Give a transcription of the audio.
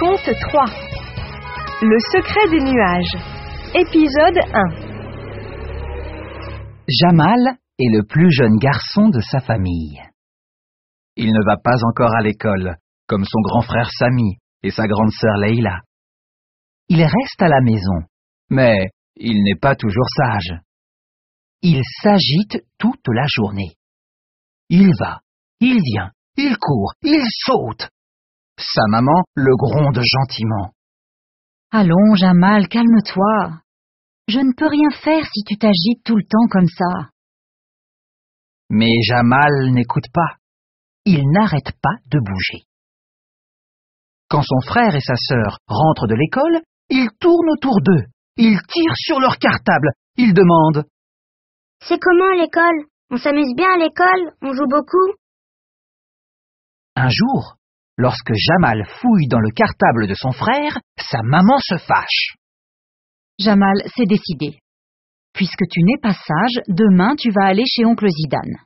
Conte 3 Le secret des nuages Épisode 1 Jamal est le plus jeune garçon de sa famille. Il ne va pas encore à l'école, comme son grand frère Sami et sa grande sœur Leila. Il reste à la maison, mais il n'est pas toujours sage. Il s'agite toute la journée. Il va, il vient, il court, il saute, sa maman le gronde gentiment. Allons, Jamal, calme-toi. Je ne peux rien faire si tu t'agites tout le temps comme ça. Mais Jamal n'écoute pas. Il n'arrête pas de bouger. Quand son frère et sa sœur rentrent de l'école, ils tournent autour d'eux. Ils tirent sur leur cartable. Ils demandent. « C'est comment l'école On s'amuse bien à l'école On joue beaucoup Un jour, Lorsque Jamal fouille dans le cartable de son frère, sa maman se fâche. Jamal s'est décidé. Puisque tu n'es pas sage, demain tu vas aller chez oncle Zidane.